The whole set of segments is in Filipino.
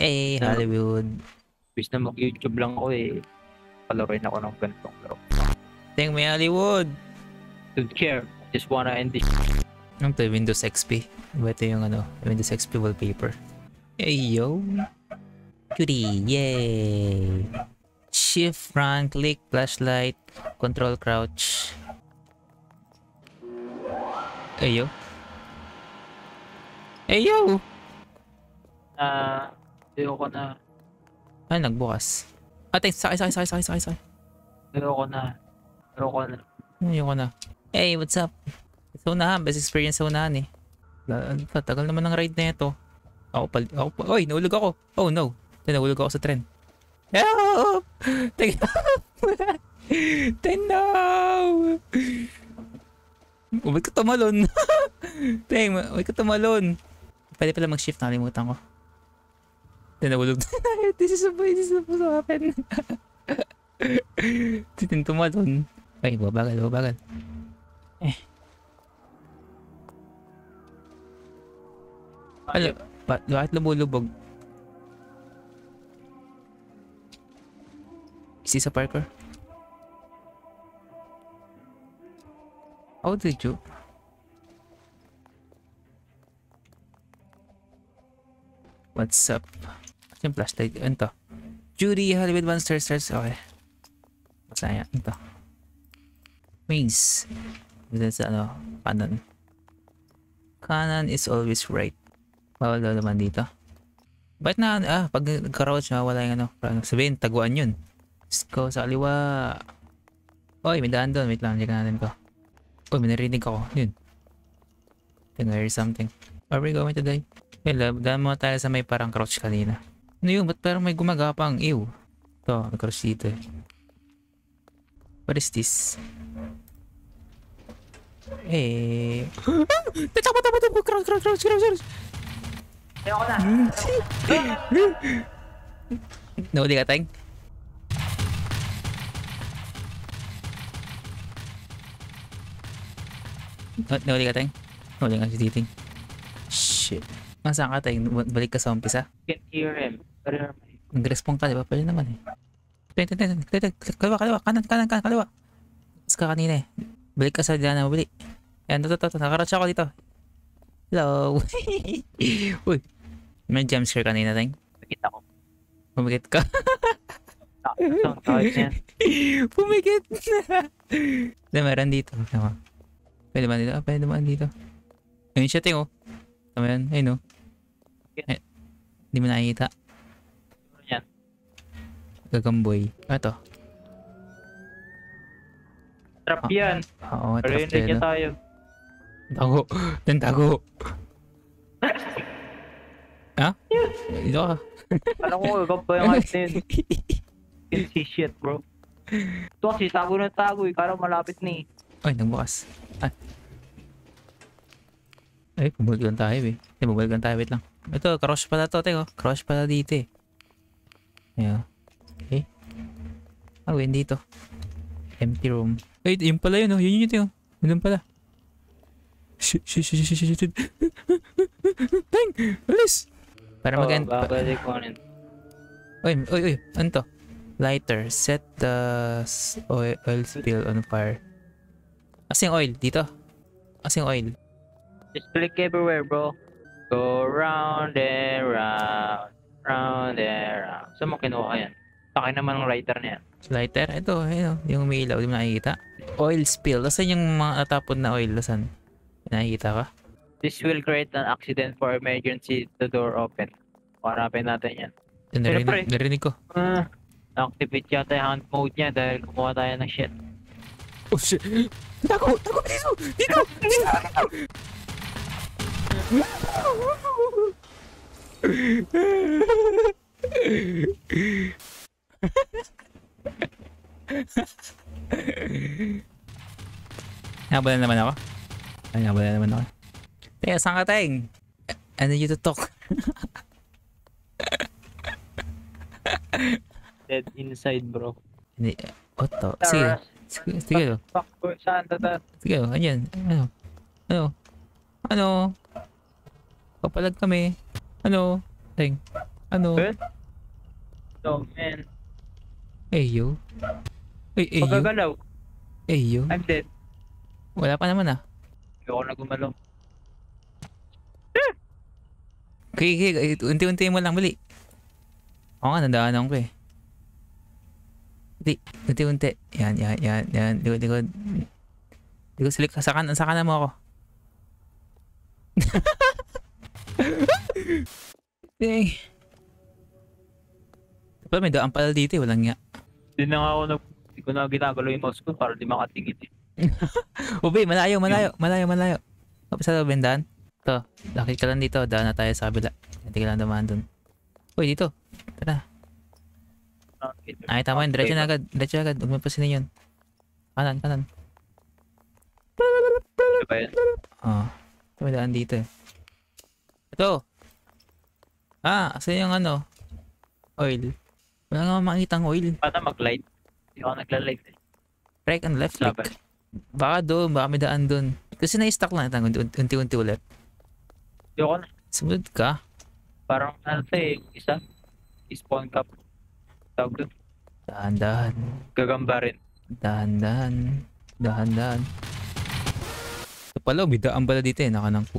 Eh, na, ano? Hollywood. Bis na mag-YouTube lang ako eh. Palaroin ako ng ganitong laro. Thank me, Hollywood! Don't care. Just wanna end this. Anong to? Windows XP. ito yung ano? Windows XP wallpaper. Hey, yo! Cutie! Yay! Shift, front, click, flashlight, control, crouch. Hey, yo! Hey, yo! Ah... Uh, Ayoko na. Ay, nagbukas. Ate, ah, sakay, sakay, sakay, sakay, sakay, sakay. Ayoko na. Ayoko na. Ayoko na. Hey, what's up? Sa unahan, best experience sa unahan eh. Ano tagal naman ng ride na ito. Ako pal, ako pal, oy, nahulog ako. Oh no, nahulog ako sa tren. Help! Take help! Ten no! Uwag ka tumalon. Teng, uwag ka tumalon. Pwede pala mag-shift, nakalimutan ko. Then nahulog na This is supposed, this is supposed to happen. Titin tumalon. Ay, babagal, babagal. Eh. Ano? Ba bakit lumulubog? Is this a parkour? How did you? What's up? Yung flashlight. Ito. Judy, Hollywood one stars, stars. Okay. Masaya. Ito. Maze. Dito sa ano, Canon. Kanan is always right. Bawal daw naman dito. Ba't na, ah, pag crouch, wala yung ano. Sabihin, taguan yun. Let's go sa kaliwa. Oy, may daan doon. Wait lang, check natin ko. Oy, may narinig ako. Yun. I think I heard something. Are we going today? Well, daan mo tayo sa may parang crouch kanina. Ano yun? Ba't parang may gumagapang? Ew. Ito, may cross dito eh. What is this? Eh... Tatakbo, tatakbo, tatakbo! Crouch, crouch, crouch, crouch, crouch! Ayoko na! Nahuli ka, Teng? Oh, nahuli ka, Teng? Nahuli ka si Titing. Shit. Masa ka Teng. Balik ka sa umpisa. I can hear him. Nag-respawn ka, di ba? Pwede naman eh. Pwede, pwede, pwede. Kaliwa, kaliwa. Kanan, kanan, kanan, kaliwa. Mas ka kanina eh. Balik ka sa dyan na ah. mabili. Ayan, to, toto, to. Nakaratch ako dito. Hello. Uy. May jumpscare kanina, Teng. Pumikit ako. Pumikit ka? Pumikit na. Hindi, meron dito. Tama. Ah. Pwede ba dito? Ah, pwede ba dito? Ayun siya, Teng, oh. Tama yan. Ayun, oh. Eh, hindi mo nakikita. Gagamboy. Ano Trap ah, yan. Oo, oh, trap yan. niya ah. tayo. Tago. Then tago. ha? Ah? Ito ka. Alam ko, gagamba yung atin. Kinsi shit, bro. Ito kasi tago na tago eh. Karang malapit ni. Eh. Ay, nagbukas. Ah. Ay, bumalikan tayo eh. Ay, bumalikan tayo. Wait lang. Ito, crush pala to, teko. Oh. Crush pala dito eh. Ayan. Ano dito? Empty room. Wait, yun pala yun oh. Yun yun yun. Yun pala. Shit, shit, shit, shit, shit, shit. Dang! Alis! Para oh, mag-end. Oo, babalik ko rin. Uy, uy, uy. Ano to? Lighter. Set the oil, oil spill on fire. Kasi oil dito. Kasi oil. Just click everywhere, bro. Go round and round. Round and round. Saan mo kinuha yan? Taki naman ng lighter niya. yan. Lighter? Ito, ito yung may ilaw, hindi mo nakikita. Oil spill. Asan yung mga natapon na oil? Asan? Nakikita ka? This will create an accident for emergency the door open. Harapin natin yan. Yan, narinig, Pero, pre, narinig ko. Uh, activate yata yung hunt mode niya dahil kumuha tayo ng shit. Oh shit! Tago! Tago! Dito! Dito! Dito! Dito! Hinabulan naman ako. Ay, hinabulan naman ako. Teka, saan ka tayong? Ano you talk? Dead inside, bro. Hindi. What Sige. Sige, sige. Saan tata? Sige, andyan. Ano? Ano? Ano? Kapalag kami. Ano? Teng. Ano? Good? Oh, man. Ayo. Ay, ayo. Pagagalaw. Ayo. I'm dead. Wala pa naman ah. Hindi ako na gumalaw. Okay, okay. Unti-unti mo lang mali. Oo nga, nandaanan ako eh. Hindi. Unti-unti. Yan, yan, yan, yan. Likod, likod. Likod sa likod. Sa kanan, sa kanan mo ako. Dang. Diba may daan pala dito eh. Walang nga. Hindi na nga ako na, hindi ko na ginagalo yung mouse ko para di makatingin eh. Ubi, malayo, malayo, malayo, malayo. Tapos sa bendahan. Ito, lakit ka lang dito. Daan na tayo sa kabila. Hindi ka lang dumaan dun. Uy, dito. Tara. Ay, tama yun. Diretso na agad. Diretso na agad. Huwag mo pasinin yun. Kanan, kanan. Oh, may daan dito eh. Ito. Ah, asa yung ano? Oil. Wala nga makita ang oil. Paano mag-light? Hindi ako nagla-light eh. Right and left Laban. click. Baka doon, baka may daan doon. Kasi na-stack lang natin unti-unti ulit. Hindi ako na. Sumunod ka. Parang ano eh, isa. Spawn cup. Tawag doon. Dahan-dahan. Gagamba rin. Dahan-dahan. Dahan-dahan. Ito pala, bidaan pala dito eh. Nakanang ko.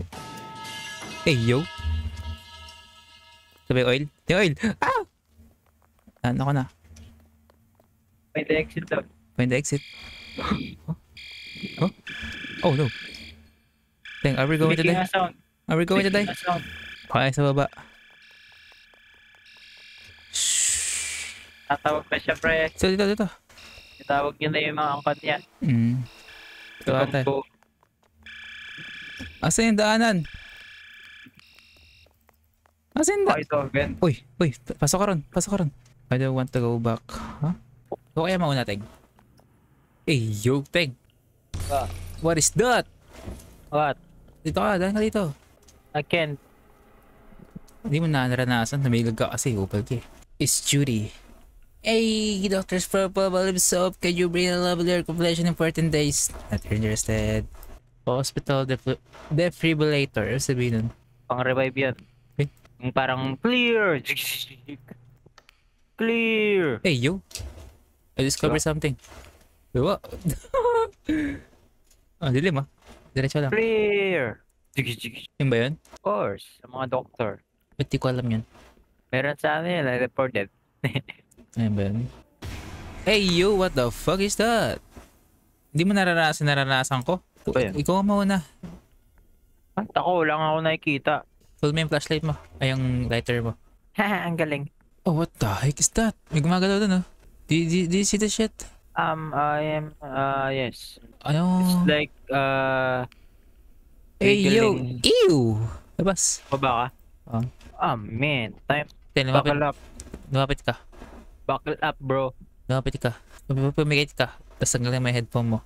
Hey, yo! Sabi oil. Yung oil! Ah! Ano ka na? Find the exit daw. Find the exit. oh? oh? Oh no. Dang, are we going today? Are we going today? to die? sa baba. Tatawag pa siya, pre. So, dito, dito. Tatawag niya na yung mga angkat niya. Mm. Ito tayo. Asan yung daanan? Asan yung daanan? Uy, uy, pasok ka ron, pasok ka ron. I don't want to go back. Huh? O kaya mauna, Teg. Hey, eh, yo, Teg. Ah. What is that? What? Dito ka, dahil ka dito. I can't. Hindi mo na naranasan, namilag ka kasi, upal ka eh. It's Judy. Hey, doctors for problem soap, can you bring a level your completion in 14 days? Not interested. Hospital defib defibrillator, sabihin nun. Pang-revive yan. Okay. Yung parang clear. clear. Hey, you. I discovered diba? something. Diba? ah, dilim ah. Diretso lang. Clear. Jiggy, jiggy. ba yun? Of course. Ang mga doctor. Ba't di ko alam yun? Meron sa amin yun. I reported. Ayun ba yun? Hey, you. What the fuck is that? Hindi mo naranasan naranasan ko? Ano ba Ikaw ang mauna. At ako, wala nga ako nakikita. Full main flashlight mo. Ay, yung lighter mo. Haha, ang galing. Oh, what the heck is that? May gumagalaw doon, ah. Oh. Do, do, do you see the shit? Um, I am, uh, yes. Ano? It's like, uh... Hey, yo! Ew! Labas. Baba ka? Oh. oh, man. Time. Then, lumapit. Buckle up. Lumapit ka. Buckle up, bro. Lumapit ka. Pumigit ka. Tapos tanggalin mo yung headphone mo.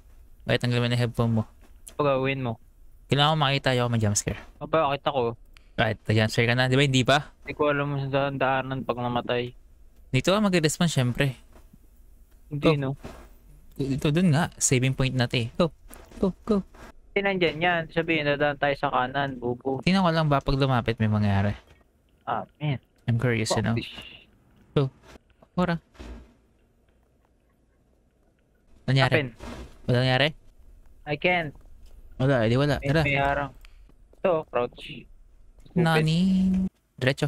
Bakit tanggalin mo yung headphone mo? Ito gawin mo. Kailangan ko makita yung ako mag-jumpscare. Aba, kita ko. Kahit nag-answer ka na, di ba? Hindi pa? Hindi ko alam mo sa daanan pag namatay. Dito ah, mag-respawn syempre. Hindi go. no. Dito dun nga, saving point natin Go, go, go. Hindi nandyan yan. Sabihin, dadaan tayo sa kanan, bubo. Tingnan ko lang ba pag lumapit may mangyari. Ah, man. I'm curious, oh, you know. Go. Ora. Nangyari? Happen. Wala nangyari? I can't. Wala, edi eh, wala. Tara. May harang. Ito, crouch. Nani? Diretso.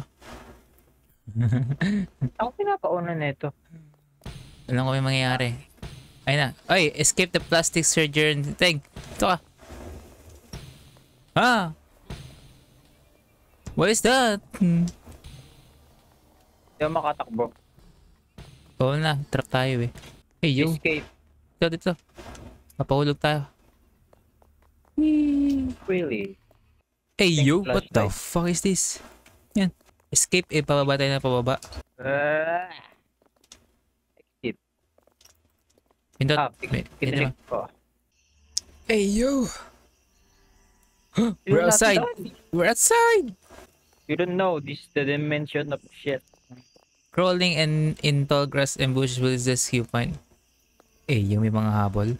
Ako pinapauna na ito. Alam ko may mangyayari. Ayun na. Oy, escape the plastic surgeon thing. Ito ka. Ah! What is that? Hmm. Hindi ako makatakbo. Oo na, trap tayo eh. Hey, yo. Escape. Dito, dito. Mapahulog tayo. Really? Hey yo, what the fuck is this? Yan. Escape eh, pababa tayo na pababa. Uh, exit. Pindot. Ah, ah may, ko. Hey yo! we're outside! We're outside! You don't know, this is the dimension of shit. Crawling and in tall grass and bushes will just human. Eh, yung may mga habol.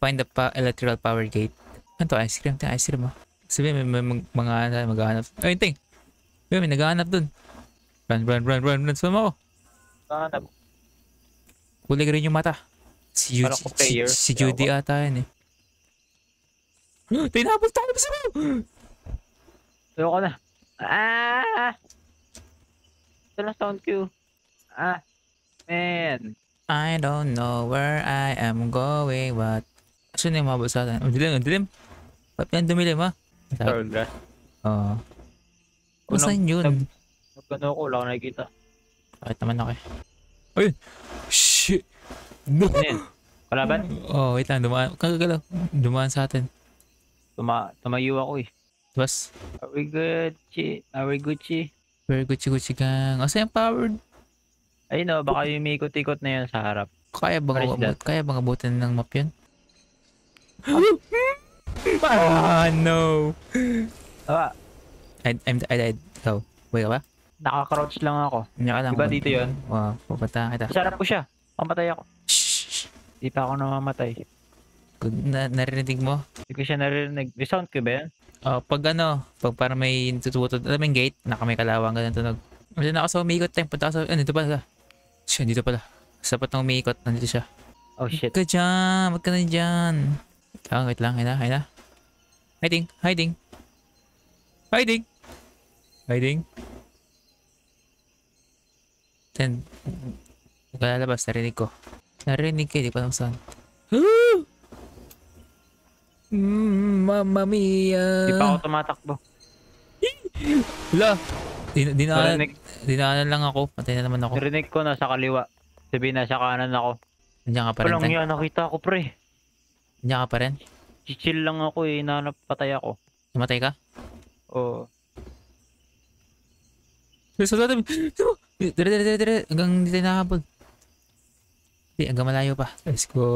Find the pa electrical power gate. Ano to? Ice cream? Ito ice cream ah. Sabi, may, may, may mga maghahanap. Ay, ting! Sabi, may naghahanap dun. Run, run, run, run, run. Swim ako. Naghahanap. Huli ka rin yung mata. Si, Yu si, si Judy yeah, ata yan eh. Tinapos tayo sa mo! Tuyo ko na. Ah! Ito na sound cue. Ah, man. I don't know where I am going, but... Saan na yung mabasa natin? Ang dilim, ang dilim. Ba't yan dumilim ha? Sabi, Paragraph. oo. Oh, saan yun? Nag, nag, ko, wala ko nakikita. Bakit naman ako eh. Ayun! Shit! No! Ano ba? Oo, oh, wait lang. Dumaan. Kagagalaw. Dumaan sa atin. Tuma tumayo ako eh. Tapos? Are we Gucci? Are we Gucci? We're Gucci Gucci gang. Asa yung powered? Ayun no, oh, baka yung may ikot-ikot na yun sa harap. Kaya bang, abut kaya bang abutin ng map yun? Ah, no. Ah. I, I'm, I, I, So, wait ka ba? Naka-crouch lang ako. Hindi ka lang. Diba dito yun? Oo, pupunta kita. Sarap ko siya. Pamatay ako. Shhh! Di pa ako namamatay. Good, na narinig mo? Hindi ko siya narinig. May sound ko ba yan? Oh, pag ano, pag para may tututod, alam mo yung gate, naka may kalawang ganun tunog. Wala na ako sa umiikot time, punta ako sa, ano, dito pala. Siya, dito pala. Sapat na umiikot, nandito siya. Oh shit. Huwag ka dyan, huwag ka na dyan. Wait lang, wait lang. Hay na, hay na. Hiding, hiding. Hiding! Hiding. Then, lalabas, narinig ko. Narinig ko, hindi ko alam saan. Mm, Mamma mia. Di pa ako tumatakbo. Wala. Din dinaanan, lang ako. Patay na naman ako. Narinig ko nasa kaliwa. Sabi sa kanan ako. Nandiyan ka pa rin. Walang yan, nakita ko pre. Diyan ka pa rin? Chill lang ako eh. Inaanap patay ako. Namatay ka? Oo. Gusto natin. Dere, dere, dere, dire. Hanggang hindi tayo nakahabol. Hindi, hanggang malayo pa. Let's go.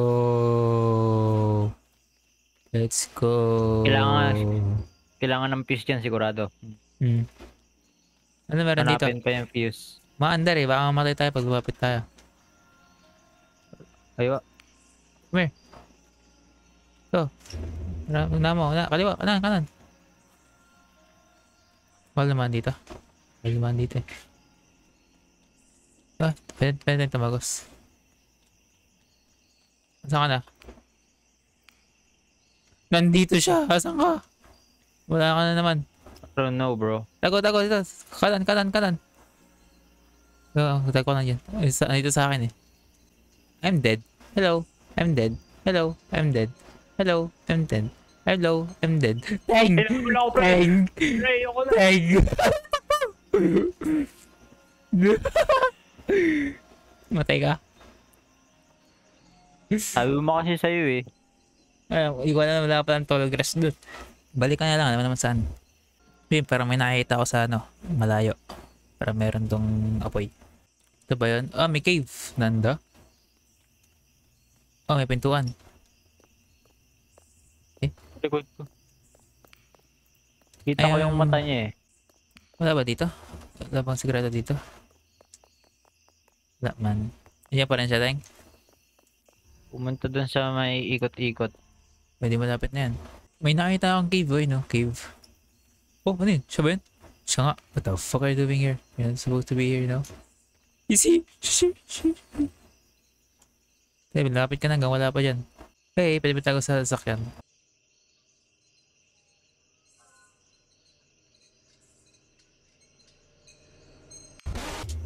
Let's go. Kailangan, kailangan ng fuse dyan sigurado. Hmm. Ano meron Hanapin dito? Hanapin pa yung fuse. Maandar eh. Baka mamatay tayo pag lumapit tayo. Ayaw. Come here. Ito. Una mo. na, Kaliwa. Kanan. Kanan. Mahal naman dito. Mahal naman dito eh. Ah, pwede, pwede tayong tumagos. Saan ka na? Nandito siya. Saan ka? Wala ka na naman. I don't know bro. Tago, tago. Dito. Kanan, kanan, kanan. Oo, oh, tago lang yan. Nandito sa akin eh. I'm dead. Hello. I'm dead. Hello. I'm dead. Hello, I'm dead. Hello, I'm dead. Tang! Tang! Tang! Matay ka? Sabi mo kasi sa'yo eh. Ay, hindi na alam, wala pa ng tulog rest doon. Balik ka na lang, naman naman saan. Yun, parang may nakita ako sa ano, malayo. Para meron tong apoy. Ito ba yun? Ah, may cave. Nanda. Oh, may pintuan likod ko. Kita Ayun. ko yung mata niya eh. Wala ba dito? Wala bang sigurado dito? Wala man. Iyan pa rin siya, Teng. Pumunta dun sa may ikot-ikot. Pwede malapit na yan. May nakita akong cave, boy, no? Cave. Oh, ano yun? Siya ba yun? Siya nga. What the fuck are you doing here? You're not supposed to be here, you know? You see? Shh, shh, shh. Hey, malapit ka na hanggang wala pa dyan. Okay, pwede ba tayo sa sasakyan?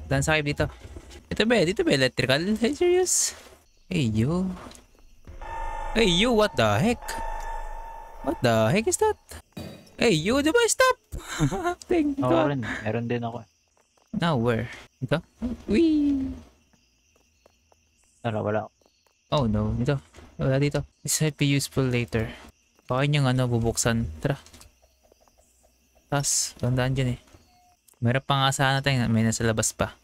Dan sakip dito. Ito ba? Dito ba electrical? Hey, serious? Hey yo. Hey yo, what the heck? What the heck is that? Hey you, diba? Stop! Thank you. Ako rin. Meron din ako. Eh. Now where? Ito? Wee! Tara, wala. Oh no. Ito. Wala dito. This might be useful later. Baka yung ano bubuksan. Tara. Tas, tandaan dyan eh. Meron pa nga sana tayo. May nasa labas pa.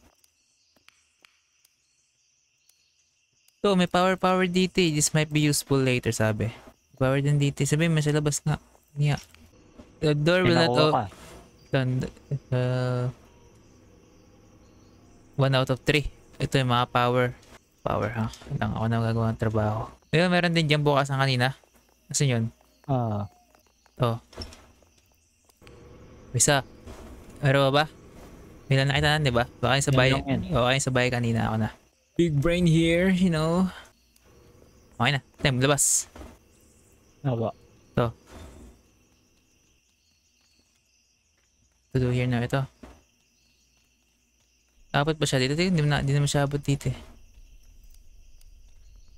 So, may power power DT. This might be useful later, sabi. Power din DT. Sabi, may sa labas nga. Yeah. The door will not open. Uh, one out of three. Ito yung mga power. Power, ha? Lang ako na magagawa ng trabaho. Ayun, meron din dyan bukas ang kanina. Kasi yun? Ah. Uh. Oh. Isa. Meron ba? May nakita na, di ba? Baka yung bahay. o kaya sa bahay kanina ako na. Big brain here, you know. Okay na. Tem, labas. Naba. Ito. To do here na ito. Dapat ba siya dito? Hindi na, hindi naman siya abot dito eh.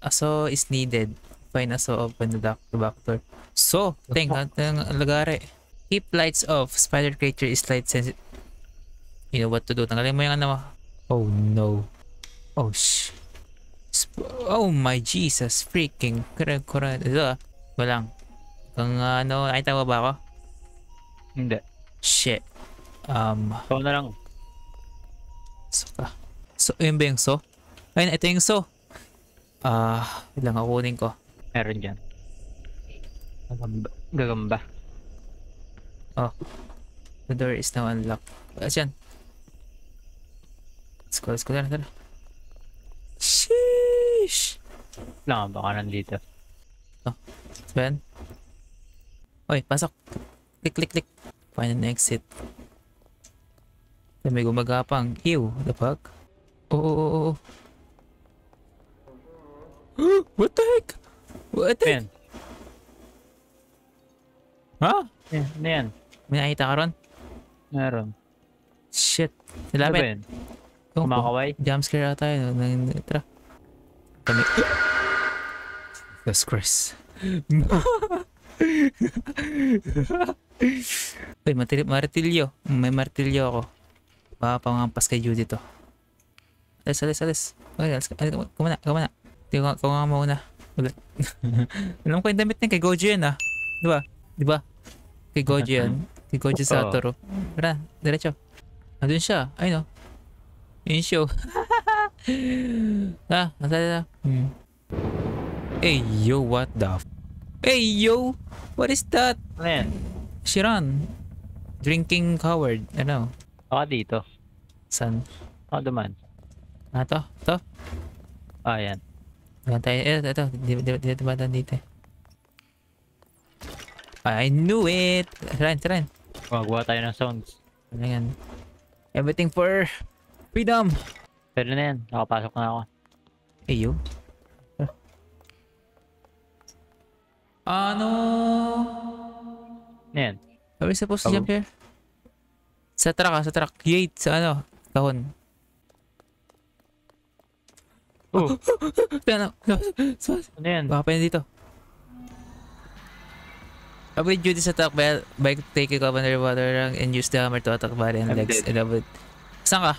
Aso is needed. Find aso open the back, the back door. So, thank, ang Keep lights off. Spider creature is light sensitive. You know what to do. Tanggalin mo yung ano. Oh no. Oh sh. Sp oh my Jesus. Freaking. Kurang kurang. Ito ah. Walang. Kung uh, ano. Ay tawa ba ako? Hindi. Shit. Um. So na lang. So ka. Ah. So yun ba yung so? Ayun. Ito yung so. Ah. Uh, ilang kukunin ko. Meron dyan. Gagamba. Gagamba. Oh. The door is now unlocked. As yan. Let's go, let's go. Tara, tara. Sheesh! Lang, baka nandito. Oh. Ben? Oy, pasok. Click, click, click. Find an exit. May gumagapang. Ew, the fuck? Oh, oh, oh, oh. oh. What the heck? What the ben. heck? Huh? Yeah, man. May nakita ka ron? Meron. Shit. Nilapit. Ano Kumakaway? Jumpscare ata yun. Nang itra. Kami. Jesus Christ. Uy, martilyo. May martilyo ako. Baka pangampas kay Judy to. Alis, alis, alis. Okay, alis. alis kumana, kumana. Tingnan ko nga muna. Ulit. Alam ko yung damit niya kay Gojo yun ah. Diba? Diba? Kay Gojo yun. Ni Koji Satoru. Tara, diretso. Andun siya. Ay no. Insyo. ah, nasa na. Hmm. Hey yo, what the f- Hey yo! What is that? Ano yan? Shiran. Drinking coward. Ano? Ako dito. San? Baka duman. Ah, to? To? Ah, yan. Diyan tayo. Eh, ito. Dito di, ba dito? I knew it! Ryan, Ryan. Magawa tayo ng sounds. Ano yan? Everything for freedom! Pero na yan. Nakapasok na ako. Hey, you? Huh? Ano? Yan. Are we supposed to jump here? Sa truck ah, sa truck. Gate, sa ano, kahon. Oh! Tana, ano yan? Baka pa dito. Avoid duties attack by, by taking cover water rank and use the hammer to attack body and I'm legs. Dead. And avoid. Saan ka?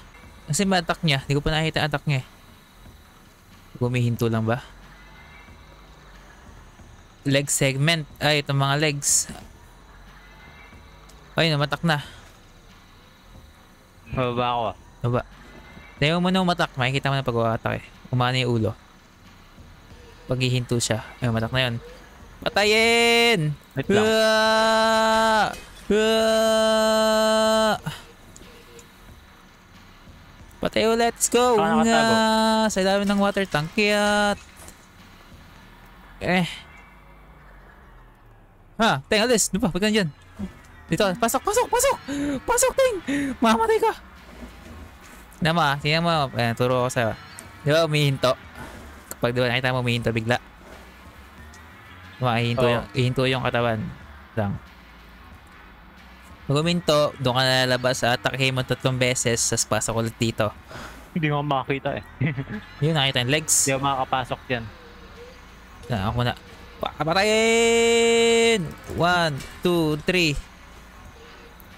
Kasi ma-attack niya. Hindi ko pa nakita attack niya eh. Gumihinto lang ba? Leg segment. Ay, itong mga legs. Ay, namatak na. Mababa ako. Baba. Tayo mo na umatak. Makikita mo na pag umatak eh. Umana yung ulo. Paghihinto siya. Ay, matak na yon Patayin. Hua. let's go nga. Sa dami ng water tank yat. Eh. Ha, teng alis. Doon pagkan dyan. Dito, pasok, pasok, pasok! Pasok, teng! Mamatay ka! Nama, tingnan mo, eh, turo ko sa'yo. Diba, umihinto? Kapag diba nakita mo umihinto bigla, Makahinto oh. yung, ihinto yung katawan lang. Pag uminto, doon ka nalalabas sa ah. atakihin mo tatlong beses sa spasa ko dito. Hindi mo makakita eh. Yun, nakita yung legs. Hindi mo makakapasok dyan. Na, ako na. Papatayin! One, two, three.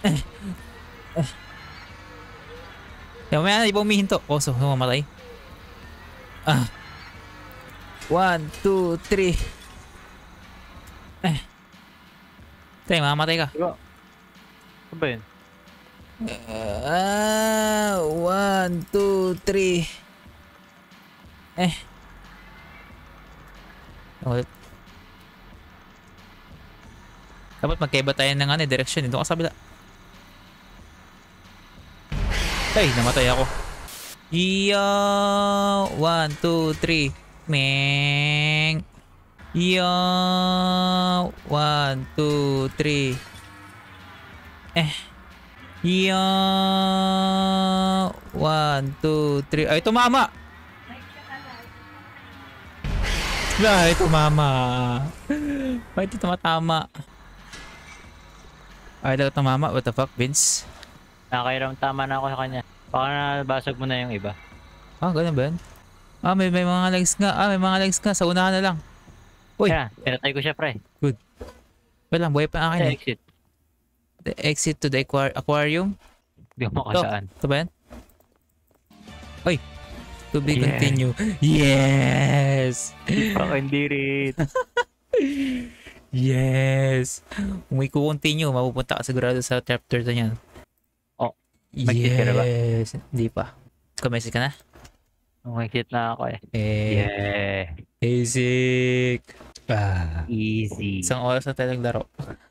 Eh. Eh. Yung maya na, iba umihinto. Oh, so, mamatay. Ah. One, two, three. Eh. Tay, mamamatay ka. Diba? Ano ba yun? Ah, uh, one, two, three. Eh. Ulit. Dapat magkaiba tayo ng ano, eh, direction. Eh. Dito ka sa bila. Ay, namatay ako. Yo! One, two, three. Meng! Yo, one, two, three. Eh, yo, one, two, three. Ah, itu mama. Nah, itu mama. Wah, itu tempat mama. Ah, itu tempat mama. What the fuck, Vince? Nakairam tama na ako sa kanya. Baka nabasag mo na yung iba. Ah, ganun ba yan? Ah, may, may mga legs nga. Ah, may mga legs nga. Sa unahan na lang. Uy! Yeah, pinatay ko siya, pre. Good. Wala, buhay pa akin. Eh. exit. The exit to the aquar aquarium? Hindi ako makasaan. Ito ba yan? Uy! To be yes. continue. Yes! Fucking did it! yes! Kung may continue, mapupunta ka sigurado sa chapter na yan. Oh, mag-titira yes. Hindi pa. Kumesit ka na? Umikit na ako eh. Eh. Yeah. Basic. Ah. Easy. Isang oras na tayo naglaro.